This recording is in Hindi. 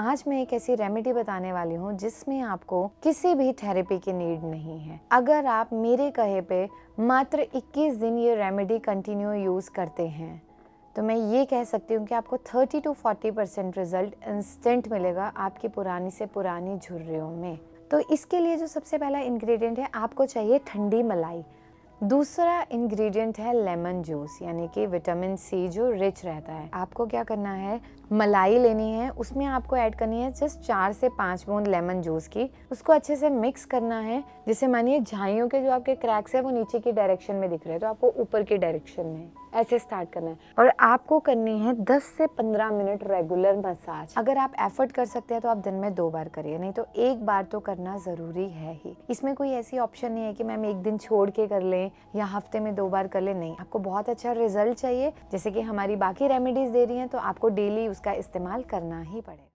आज मैं एक ऐसी रेमेडी बताने वाली हूँ जिसमें आपको किसी भी थेरेपी की नीड नहीं है अगर आप मेरे कहे पे मात्र 21 दिन ये रेमेडी कंटिन्यू यूज़ करते हैं तो मैं ये कह सकती हूँ कि आपको 30 टू 40 परसेंट रिजल्ट इंस्टेंट मिलेगा आपकी पुरानी से पुरानी झुर्रियों में तो इसके लिए जो सबसे पहला इंग्रेडिएंट है आपको चाहिए ठंडी मलाई दूसरा इंग्रेडिएंट है लेमन जूस यानी कि विटामिन सी जो रिच रहता है आपको क्या करना है मलाई लेनी है उसमें आपको ऐड करनी है जस्ट चार से पाँच बूंद लेमन जूस की उसको अच्छे से मिक्स करना है जिससे मानिए झाइयों के जो आपके क्रैक्स है वो नीचे की डायरेक्शन में दिख रहे हैं तो आपको ऊपर की डायरेक्शन में ऐसे स्टार्ट करना है और आपको करनी है 10 से 15 मिनट रेगुलर मसाज अगर आप एफर्ट कर सकते हैं तो आप दिन में दो बार करिए नहीं तो एक बार तो करना ज़रूरी है ही इसमें कोई ऐसी ऑप्शन नहीं है कि मैम एक दिन छोड़ के कर लें या हफ्ते में दो बार कर लें नहीं आपको बहुत अच्छा रिजल्ट चाहिए जैसे कि हमारी बाकी रेमेडीज़ दे रही हैं तो आपको डेली उसका इस्तेमाल करना ही पड़ेगा